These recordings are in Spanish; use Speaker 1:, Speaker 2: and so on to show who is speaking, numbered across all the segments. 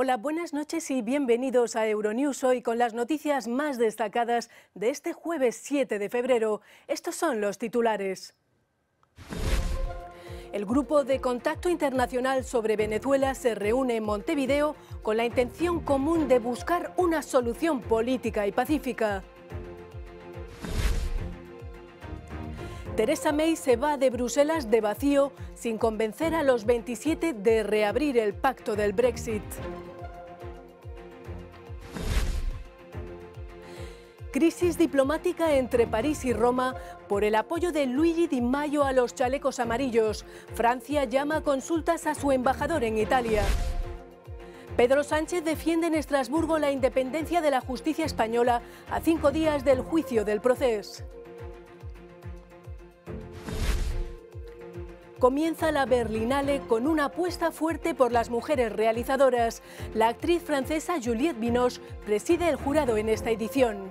Speaker 1: Hola, buenas noches y bienvenidos a Euronews hoy con las noticias más destacadas de este jueves 7 de febrero. Estos son los titulares. El Grupo de Contacto Internacional sobre Venezuela se reúne en Montevideo con la intención común de buscar una solución política y pacífica. Teresa May se va de Bruselas de vacío sin convencer a los 27 de reabrir el pacto del Brexit. Crisis diplomática entre París y Roma por el apoyo de Luigi Di Maio a los chalecos amarillos. Francia llama a consultas a su embajador en Italia. Pedro Sánchez defiende en Estrasburgo la independencia de la justicia española a cinco días del juicio del proceso. comienza la Berlinale con una apuesta fuerte por las mujeres realizadoras. La actriz francesa Juliette Binoche preside el jurado en esta edición.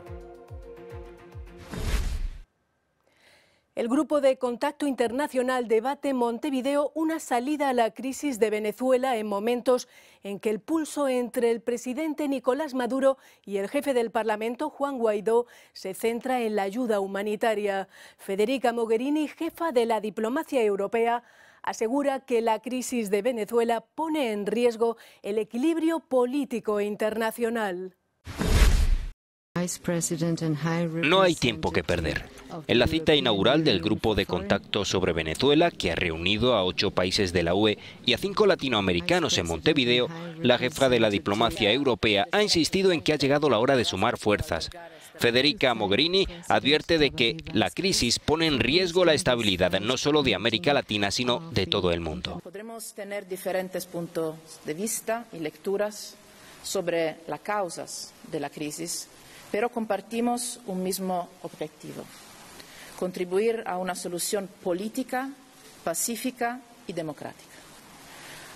Speaker 1: El Grupo de Contacto Internacional debate Montevideo una salida a la crisis de Venezuela en momentos en que el pulso entre el presidente Nicolás Maduro y el jefe del Parlamento, Juan Guaidó, se centra en la ayuda humanitaria. Federica Mogherini, jefa de la diplomacia europea, asegura que la crisis de Venezuela pone en riesgo el equilibrio político internacional.
Speaker 2: No hay tiempo que perder. En la cita inaugural del Grupo de Contacto sobre Venezuela, que ha reunido a ocho países de la UE y a cinco latinoamericanos en Montevideo, la jefa de la diplomacia europea ha insistido en que ha llegado la hora de sumar fuerzas. Federica Mogherini advierte de que la crisis pone en riesgo la estabilidad no solo de América Latina, sino de todo el mundo.
Speaker 1: Podremos tener diferentes puntos de vista y lecturas sobre las causas de la crisis pero compartimos un mismo objetivo, contribuir a una solución política, pacífica y democrática.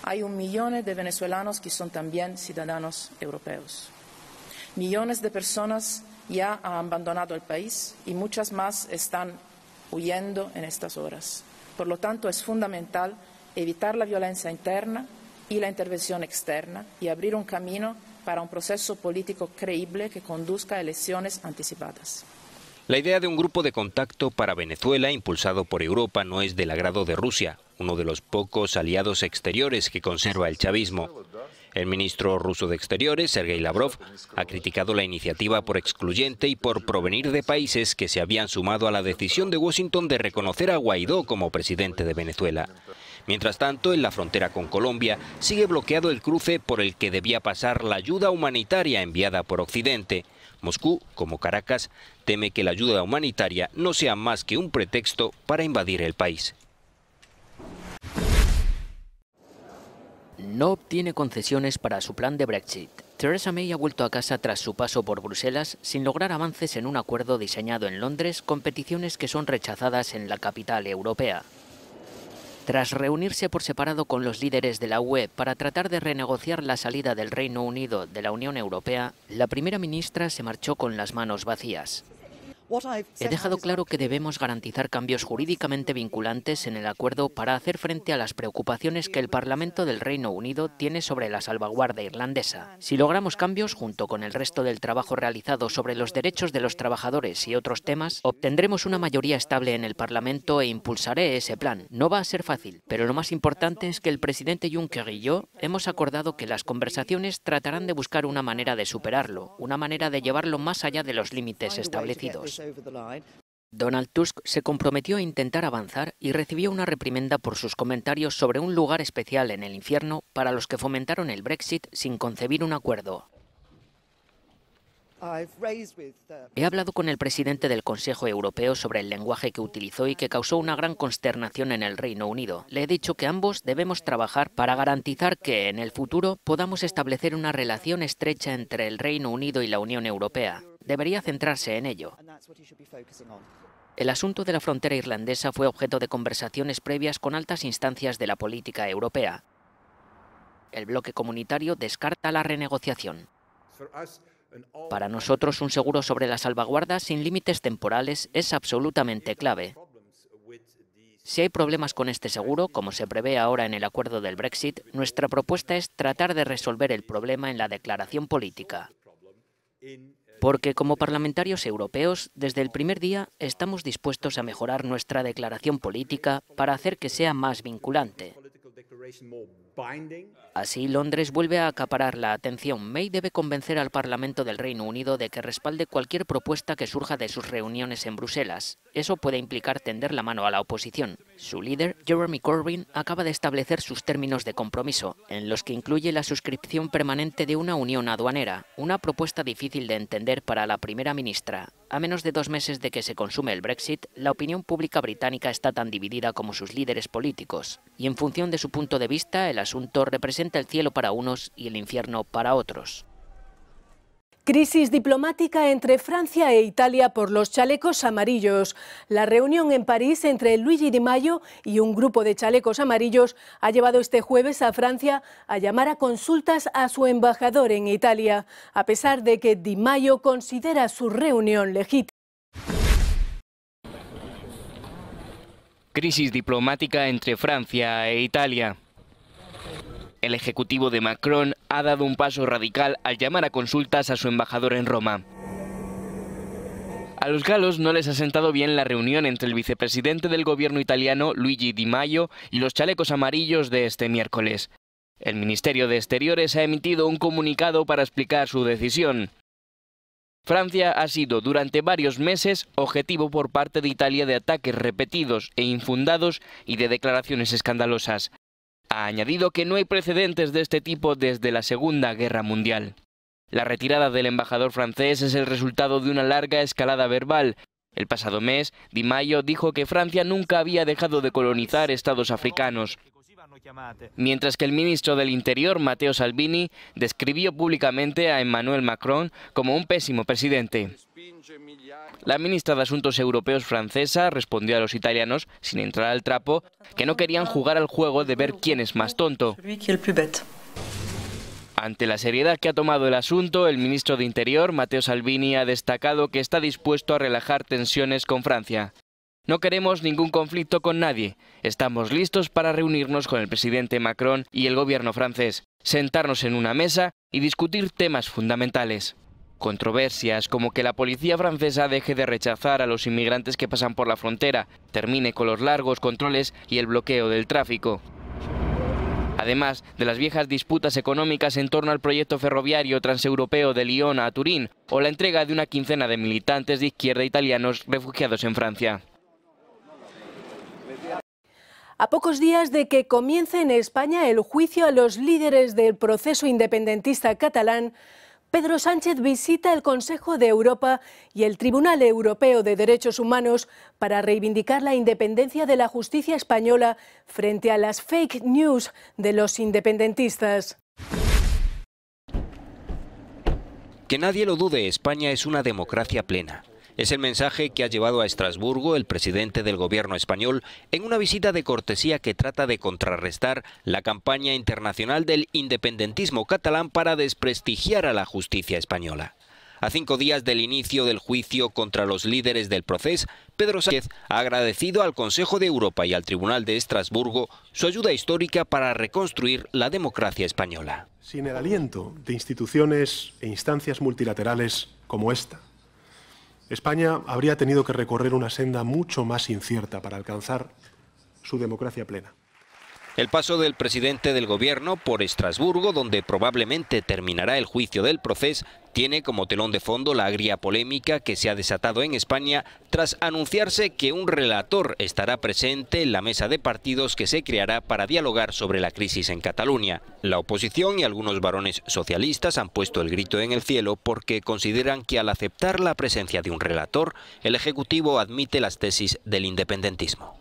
Speaker 1: Hay un millón de venezolanos que son también ciudadanos europeos. Millones de personas ya han abandonado el país y muchas más están huyendo en estas horas. Por lo tanto, es fundamental evitar la violencia interna y la intervención externa y abrir un camino para un proceso político creíble que conduzca a elecciones anticipadas.
Speaker 2: La idea de un grupo de contacto para Venezuela impulsado por Europa no es del agrado de Rusia, uno de los pocos aliados exteriores que conserva el chavismo. El ministro ruso de Exteriores, Sergei Lavrov, ha criticado la iniciativa por excluyente y por provenir de países que se habían sumado a la decisión de Washington de reconocer a Guaidó como presidente de Venezuela. Mientras tanto, en la frontera con Colombia sigue bloqueado el cruce por el que debía pasar la ayuda humanitaria enviada por Occidente. Moscú, como Caracas, teme que la ayuda humanitaria no sea más que un pretexto para invadir el país.
Speaker 3: No obtiene concesiones para su plan de Brexit. Theresa May ha vuelto a casa tras su paso por Bruselas sin lograr avances en un acuerdo diseñado en Londres con peticiones que son rechazadas en la capital europea tras reunirse por separado con los líderes de la UE para tratar de renegociar la salida del Reino Unido de la Unión Europea, la primera ministra se marchó con las manos vacías. He dejado claro que debemos garantizar cambios jurídicamente vinculantes en el acuerdo para hacer frente a las preocupaciones que el Parlamento del Reino Unido tiene sobre la salvaguarda irlandesa. Si logramos cambios, junto con el resto del trabajo realizado sobre los derechos de los trabajadores y otros temas, obtendremos una mayoría estable en el Parlamento e impulsaré ese plan. No va a ser fácil, pero lo más importante es que el presidente Juncker y yo hemos acordado que las conversaciones tratarán de buscar una manera de superarlo, una manera de llevarlo más allá de los límites establecidos. Donald Tusk se comprometió a intentar avanzar y recibió una reprimenda por sus comentarios sobre un lugar especial en el infierno para los que fomentaron el Brexit sin concebir un acuerdo. He hablado con el presidente del Consejo Europeo sobre el lenguaje que utilizó y que causó una gran consternación en el Reino Unido. Le he dicho que ambos debemos trabajar para garantizar que en el futuro podamos establecer una relación estrecha entre el Reino Unido y la Unión Europea debería centrarse en ello. El asunto de la frontera irlandesa fue objeto de conversaciones previas con altas instancias de la política europea. El bloque comunitario descarta la renegociación. Para nosotros, un seguro sobre la salvaguarda sin límites temporales es absolutamente clave. Si hay problemas con este seguro, como se prevé ahora en el acuerdo del Brexit, nuestra propuesta es tratar de resolver el problema en la declaración política porque como parlamentarios europeos, desde el primer día estamos dispuestos a mejorar nuestra declaración política para hacer que sea más vinculante. Así, Londres vuelve a acaparar la atención. May debe convencer al Parlamento del Reino Unido de que respalde cualquier propuesta que surja de sus reuniones en Bruselas. Eso puede implicar tender la mano a la oposición. Su líder, Jeremy Corbyn, acaba de establecer sus términos de compromiso, en los que incluye la suscripción permanente de una unión aduanera, una propuesta difícil de entender para la primera ministra. A menos de dos meses de que se consume el Brexit, la opinión pública británica está tan dividida como sus líderes políticos, y en función de su punto de vista, el asunto representa el cielo para unos y el infierno para otros.
Speaker 1: Crisis diplomática entre Francia e Italia por los chalecos amarillos. La reunión en París entre Luigi Di Maio y un grupo de chalecos amarillos ha llevado este jueves a Francia a llamar a consultas a su embajador en Italia, a pesar de que Di Maio considera su reunión legítima.
Speaker 4: Crisis diplomática entre Francia e Italia el Ejecutivo de Macron ha dado un paso radical al llamar a consultas a su embajador en Roma. A los galos no les ha sentado bien la reunión entre el vicepresidente del gobierno italiano, Luigi Di Maio, y los chalecos amarillos de este miércoles. El Ministerio de Exteriores ha emitido un comunicado para explicar su decisión. Francia ha sido durante varios meses objetivo por parte de Italia de ataques repetidos e infundados y de declaraciones escandalosas ha añadido que no hay precedentes de este tipo desde la Segunda Guerra Mundial. La retirada del embajador francés es el resultado de una larga escalada verbal. El pasado mes, Di mayo dijo que Francia nunca había dejado de colonizar estados africanos Mientras que el ministro del Interior, Matteo Salvini, describió públicamente a Emmanuel Macron como un pésimo presidente. La ministra de Asuntos Europeos francesa respondió a los italianos, sin entrar al trapo, que no querían jugar al juego de ver quién es más tonto. Ante la seriedad que ha tomado el asunto, el ministro de Interior, Matteo Salvini, ha destacado que está dispuesto a relajar tensiones con Francia. No queremos ningún conflicto con nadie. Estamos listos para reunirnos con el presidente Macron y el gobierno francés, sentarnos en una mesa y discutir temas fundamentales. Controversias como que la policía francesa deje de rechazar a los inmigrantes que pasan por la frontera, termine con los largos controles y el bloqueo del tráfico. Además de las viejas disputas económicas en torno al proyecto ferroviario transeuropeo de Lyon a Turín o la entrega de una quincena de militantes de izquierda italianos refugiados en Francia.
Speaker 1: A pocos días de que comience en España el juicio a los líderes del proceso independentista catalán, Pedro Sánchez visita el Consejo de Europa y el Tribunal Europeo de Derechos Humanos para reivindicar la independencia de la justicia española frente a las fake news de los independentistas.
Speaker 2: Que nadie lo dude, España es una democracia plena. Es el mensaje que ha llevado a Estrasburgo el presidente del gobierno español en una visita de cortesía que trata de contrarrestar la campaña internacional del independentismo catalán para desprestigiar a la justicia española. A cinco días del inicio del juicio contra los líderes del proceso, Pedro Sánchez ha agradecido al Consejo de Europa y al Tribunal de Estrasburgo su ayuda histórica para reconstruir la democracia española.
Speaker 3: Sin el aliento de instituciones e instancias multilaterales como esta, España habría tenido que recorrer una senda mucho más incierta para alcanzar su democracia plena.
Speaker 2: El paso del presidente del gobierno por Estrasburgo, donde probablemente terminará el juicio del proceso, tiene como telón de fondo la agria polémica que se ha desatado en España tras anunciarse que un relator estará presente en la mesa de partidos que se creará para dialogar sobre la crisis en Cataluña. La oposición y algunos varones socialistas han puesto el grito en el cielo porque consideran que al aceptar la presencia de un relator, el Ejecutivo admite las tesis del independentismo.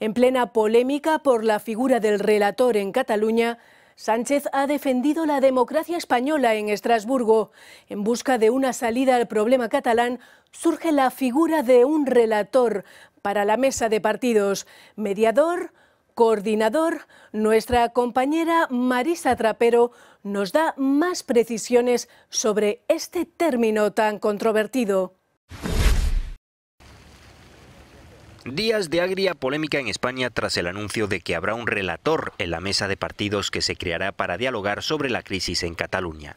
Speaker 1: En plena polémica por la figura del relator en Cataluña, Sánchez ha defendido la democracia española en Estrasburgo. En busca de una salida al problema catalán, surge la figura de un relator para la mesa de partidos, mediador, coordinador. Nuestra compañera Marisa Trapero nos da más precisiones sobre este término tan controvertido.
Speaker 2: Días de agria polémica en España tras el anuncio de que habrá un relator en la mesa de partidos que se creará para dialogar sobre la crisis en Cataluña.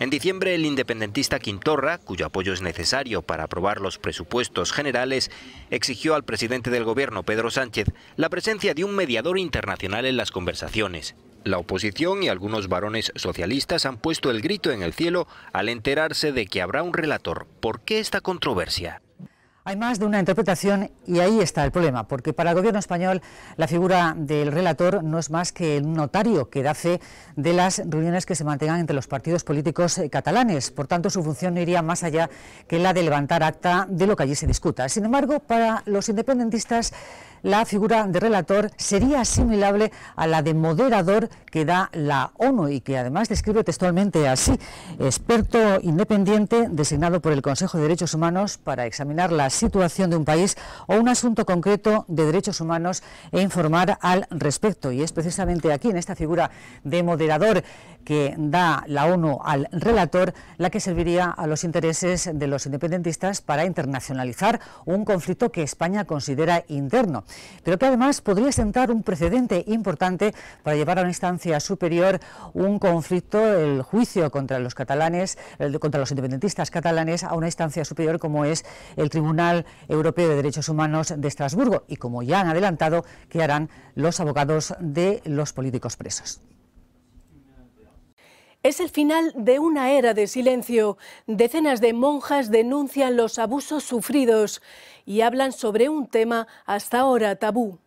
Speaker 2: En diciembre, el independentista Quintorra, cuyo apoyo es necesario para aprobar los presupuestos generales, exigió al presidente del gobierno, Pedro Sánchez, la presencia de un mediador internacional en las conversaciones. La oposición y algunos varones socialistas han puesto el grito en el cielo al enterarse de que habrá un relator. ¿Por qué esta controversia?
Speaker 5: Hay más de una interpretación y ahí está el problema, porque para el gobierno español la figura del relator no es más que el notario que da fe de las reuniones que se mantengan entre los partidos políticos eh, catalanes. Por tanto, su función no iría más allá que la de levantar acta de lo que allí se discuta. Sin embargo, para los independentistas la figura de relator sería asimilable a la de moderador que da la ONU y que además describe textualmente así, experto independiente designado por el Consejo de Derechos Humanos para examinar la situación de un país o un asunto concreto de derechos humanos e informar al respecto. Y es precisamente aquí, en esta figura de moderador que da la ONU al relator, la que serviría a los intereses de los independentistas para internacionalizar un conflicto que España considera interno pero que además podría sentar un precedente importante para llevar a una instancia superior un conflicto, el juicio contra los catalanes, contra los independentistas catalanes, a una instancia superior como es el Tribunal Europeo de Derechos Humanos de Estrasburgo y como ya han adelantado, que harán los abogados de los políticos presos.
Speaker 1: Es el final de una era de silencio. Decenas de monjas denuncian los abusos sufridos y hablan sobre un tema hasta ahora tabú.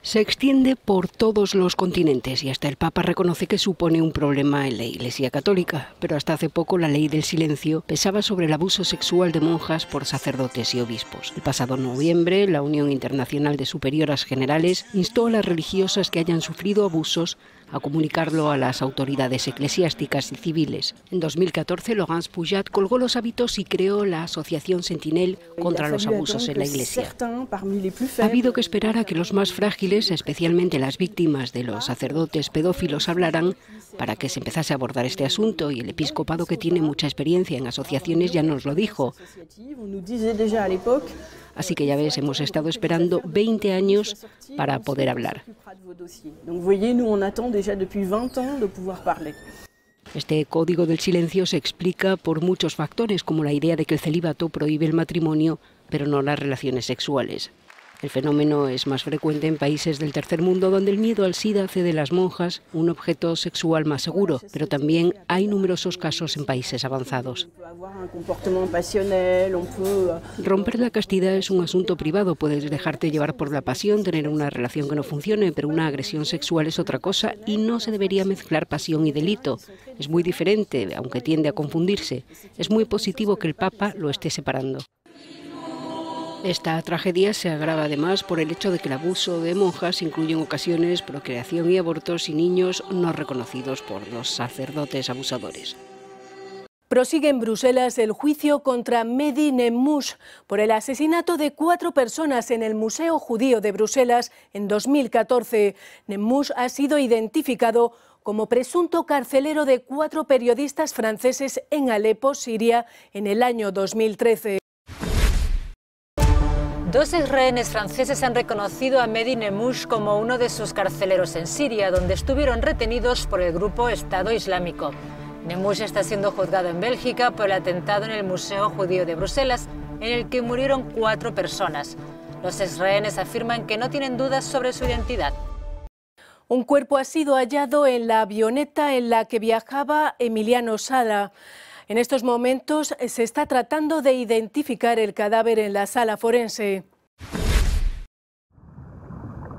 Speaker 6: Se extiende por todos los continentes y hasta el Papa reconoce que supone un problema en la Iglesia Católica, pero hasta hace poco la ley del silencio pesaba sobre el abuso sexual de monjas por sacerdotes y obispos. El pasado noviembre, la Unión Internacional de Superioras Generales instó a las religiosas que hayan sufrido abusos a comunicarlo a las autoridades eclesiásticas y civiles. En 2014, Laurence Pujat colgó los hábitos y creó la Asociación Sentinel contra los abusos en la Iglesia.
Speaker 1: Ha habido
Speaker 6: que esperar a que los más frágiles, especialmente las víctimas de los sacerdotes pedófilos, hablaran para que se empezase a abordar este asunto y el episcopado que tiene mucha experiencia en asociaciones ya nos lo dijo. Así que ya ves, hemos estado esperando 20 años para poder hablar. Este código del silencio se explica por muchos factores, como la idea de que el celibato prohíbe el matrimonio, pero no las relaciones sexuales. El fenómeno es más frecuente en países del tercer mundo donde el miedo al SIDA hace de las monjas un objeto sexual más seguro, pero también hay numerosos casos en países avanzados. Romper la castidad es un asunto privado, puedes dejarte llevar por la pasión, tener una relación que no funcione, pero una agresión sexual es otra cosa y no se debería mezclar pasión y delito. Es muy diferente, aunque tiende a confundirse. Es muy positivo que el Papa lo esté separando. Esta tragedia se agrava además por el hecho de que el abuso de monjas incluye en ocasiones procreación y abortos y niños no reconocidos por los sacerdotes abusadores.
Speaker 1: Prosigue en Bruselas el juicio contra Mehdi Nemmouche por el asesinato de cuatro personas en el Museo Judío de Bruselas en 2014. Nemmouche ha sido identificado como presunto carcelero de cuatro periodistas franceses en Alepo, Siria,
Speaker 5: en el año 2013. Dos exrehenes franceses han reconocido a Mehdi Nemush como uno de sus carceleros en Siria, donde estuvieron retenidos por el grupo Estado Islámico. Nemush está siendo juzgado en Bélgica por el atentado en el Museo Judío de Bruselas, en el que murieron cuatro personas. Los exrehenes afirman que no tienen dudas sobre su identidad.
Speaker 1: Un cuerpo ha sido hallado en la avioneta en la que viajaba Emiliano Sala. En estos momentos eh, se está tratando de identificar el cadáver en la sala forense.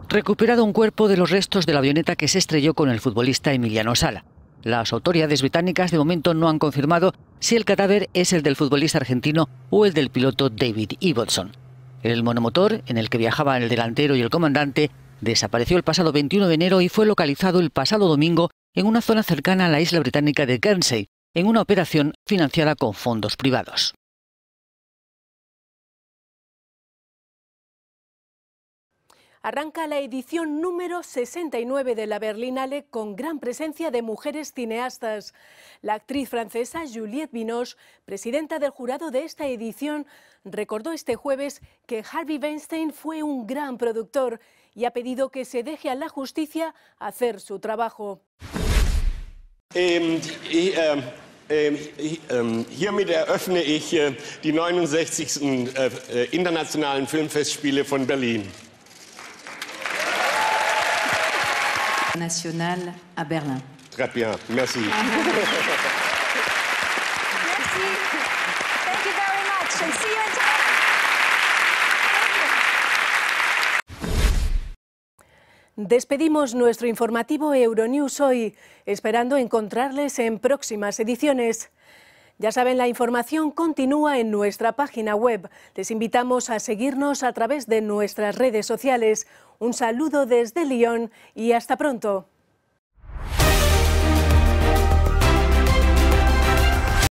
Speaker 5: Recuperado un cuerpo de los restos de la avioneta que se estrelló con el futbolista Emiliano Sala. Las autoridades británicas de momento no han confirmado si el cadáver es el del futbolista argentino o el del piloto David Ibbotson. El monomotor, en el que viajaban el delantero y el comandante, desapareció el pasado 21 de enero y fue localizado el pasado domingo en una zona cercana a la isla británica de Guernsey, en una operación financiada con fondos privados.
Speaker 1: Arranca la edición número 69 de la Berlinale con gran presencia de mujeres cineastas. La actriz francesa Juliette Binoche, presidenta del jurado de esta edición, recordó este jueves que Harvey Weinstein fue un gran productor y ha pedido que se deje a la justicia hacer su trabajo. Ähm, ich, äh, ähm, ähm, ähm, hiermit eröffne ich äh, die 69. Äh, äh, internationalen Filmfestspiele von Berlin.
Speaker 6: National à Berlin.
Speaker 2: Très bien, merci.
Speaker 1: Despedimos nuestro informativo Euronews hoy, esperando encontrarles en próximas ediciones. Ya saben, la información continúa en nuestra página web. Les invitamos a seguirnos a través de nuestras redes sociales. Un saludo desde Lyon y hasta pronto.